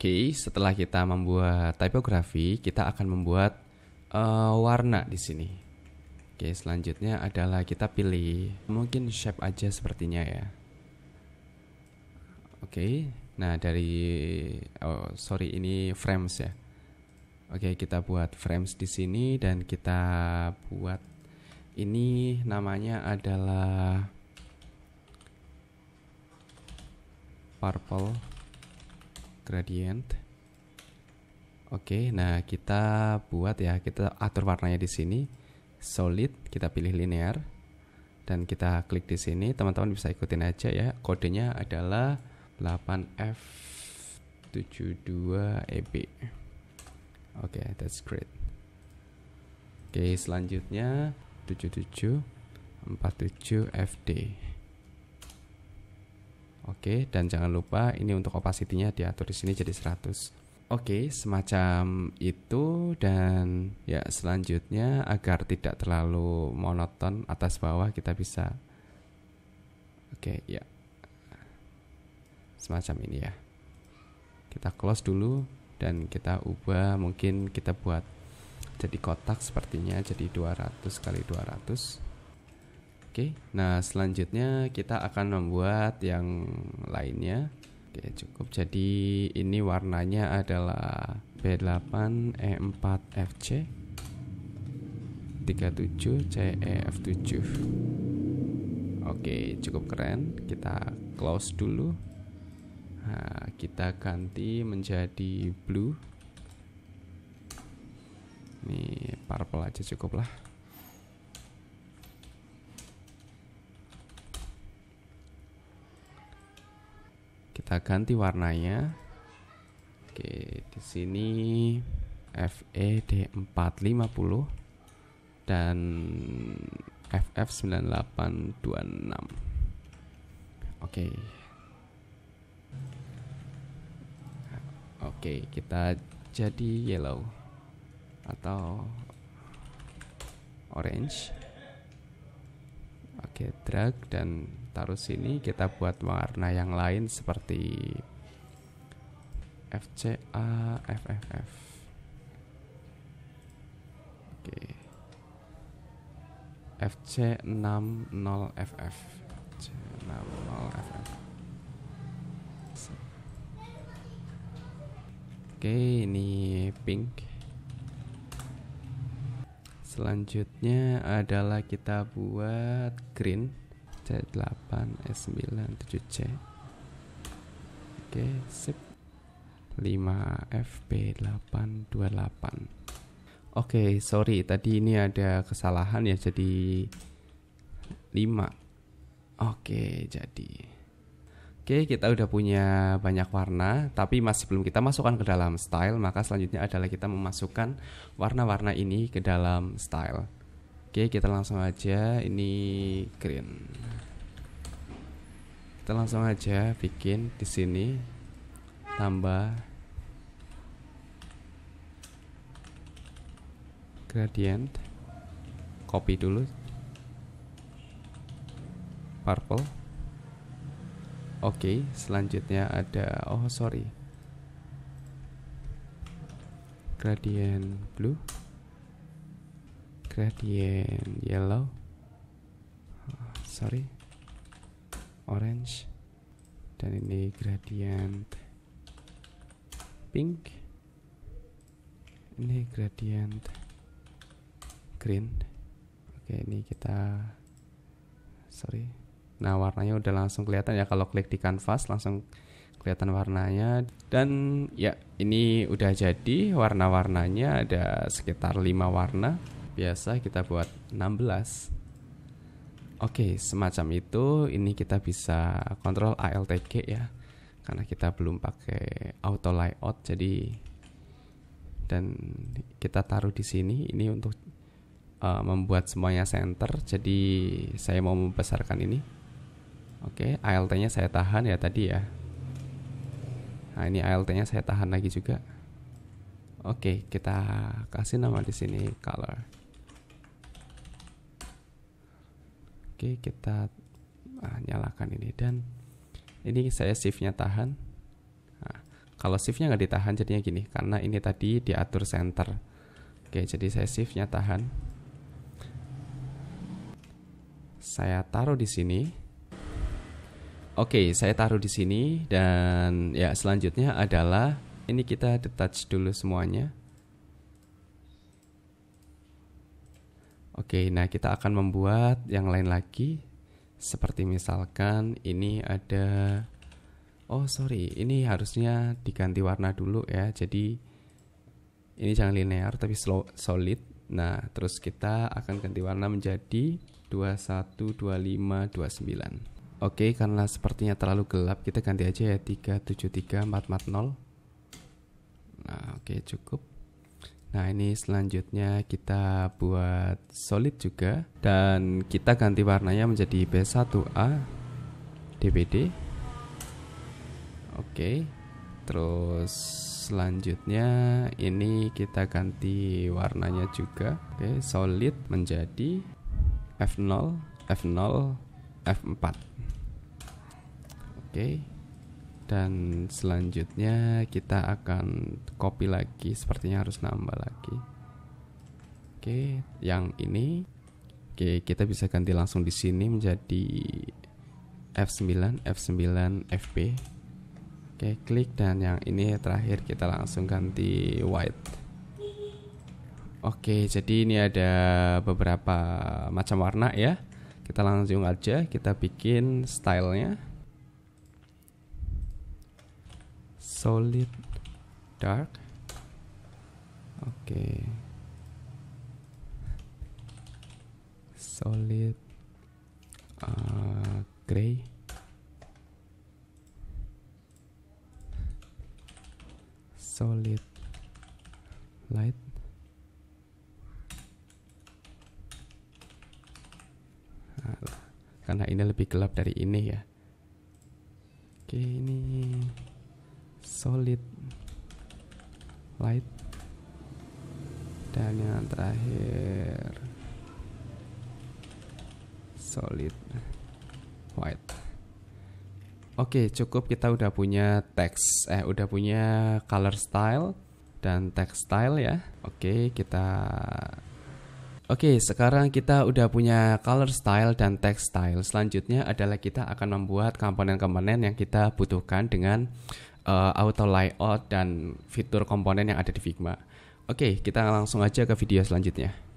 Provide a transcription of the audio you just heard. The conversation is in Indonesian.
Oke, okay, setelah kita membuat tipografi, kita akan membuat uh, warna di sini. Oke, okay, selanjutnya adalah kita pilih mungkin shape aja sepertinya ya. Oke, okay, nah dari oh sorry ini frames ya. Oke, kita buat frames di sini dan kita buat ini namanya adalah purple gradient. Oke, nah kita buat ya, kita atur warnanya di sini. Solid, kita pilih linear dan kita klik di sini. Teman-teman bisa ikutin aja ya. Kodenya adalah 8F72EB. Oke, okay, that's great. Oke, okay, selanjutnya 7747FD. Oke, dan jangan lupa ini untuk opacity-nya diatur di sini jadi 100. Oke, semacam itu dan ya selanjutnya agar tidak terlalu monoton atas bawah kita bisa Oke, ya. Semacam ini ya. Kita close dulu dan kita ubah mungkin kita buat jadi kotak sepertinya jadi 200 kali 200 Oke, nah selanjutnya kita akan membuat yang lainnya. Oke, cukup. Jadi ini warnanya adalah B8 E4 FC 37 CEF7. Oke, cukup keren. Kita close dulu. Nah, kita ganti menjadi blue. Nih, purple aja cukup lah. Kita ganti warnanya. Oke, di sini FED450 dan FF9826. Oke. Oke, kita jadi yellow atau orange drag dan taruh sini kita buat warna yang lain seperti FCA FFF oke FC60FF FC60FF oke ini pink selanjutnya selanjutnya adalah kita buat green C8 S9 7C oke sip 5FB828 oke sorry tadi ini ada kesalahan ya jadi 5 oke jadi Oke, kita udah punya banyak warna, tapi masih belum kita masukkan ke dalam style, maka selanjutnya adalah kita memasukkan warna-warna ini ke dalam style. Oke, kita langsung aja. Ini green. Kita langsung aja bikin di sini tambah gradient. Copy dulu. Purple. Oke, selanjutnya ada oh sorry. Gradient blue gradient yellow ah, sorry orange dan ini gradient pink ini gradient green oke ini kita sorry nah warnanya udah langsung kelihatan ya kalau klik di canvas langsung kelihatan warnanya dan ya ini udah jadi warna-warnanya ada sekitar 5 warna biasa kita buat 16 Oke semacam itu ini kita bisa kontrol ALTG ya karena kita belum pakai auto layout jadi dan kita taruh di sini ini untuk uh, membuat semuanya center jadi saya mau membesarkan ini oke okay, ALT nya saya tahan ya tadi ya nah ini ALT nya saya tahan lagi juga oke okay, kita kasih nama di sini color Oke, kita nah, nyalakan ini dan ini saya shiftnya tahan. Nah, kalau shiftnya nggak ditahan jadinya gini, karena ini tadi diatur center. Oke, jadi saya shiftnya tahan. Saya taruh di sini. Oke, saya taruh di sini dan ya selanjutnya adalah ini kita detach dulu semuanya. Oke, nah kita akan membuat yang lain lagi. Seperti misalkan ini ada Oh, sorry. Ini harusnya diganti warna dulu ya. Jadi ini jangan linear tapi solid. Nah, terus kita akan ganti warna menjadi 21 25 29. Oke, karena sepertinya terlalu gelap, kita ganti aja ya 373440. Nah, oke cukup. Nah ini selanjutnya kita buat solid juga dan kita ganti warnanya menjadi B1A DBD. Oke, terus selanjutnya ini kita ganti warnanya juga. Oke, solid menjadi F0, F0, F4. Oke dan selanjutnya kita akan copy lagi sepertinya harus nambah lagi oke yang ini oke kita bisa ganti langsung di sini menjadi F9 F9 FP oke klik dan yang ini terakhir kita langsung ganti white oke jadi ini ada beberapa macam warna ya kita langsung aja kita bikin stylenya solid dark oke solid uh, gray solid light karena ini lebih gelap dari ini ya oke ini solid light dan yang terakhir solid white oke okay, cukup kita udah punya teks eh udah punya color style dan text style ya oke okay, kita Oke, okay, sekarang kita udah punya color style dan text style. Selanjutnya adalah kita akan membuat komponen-komponen yang kita butuhkan dengan uh, auto layout dan fitur komponen yang ada di Figma. Oke, okay, kita langsung aja ke video selanjutnya.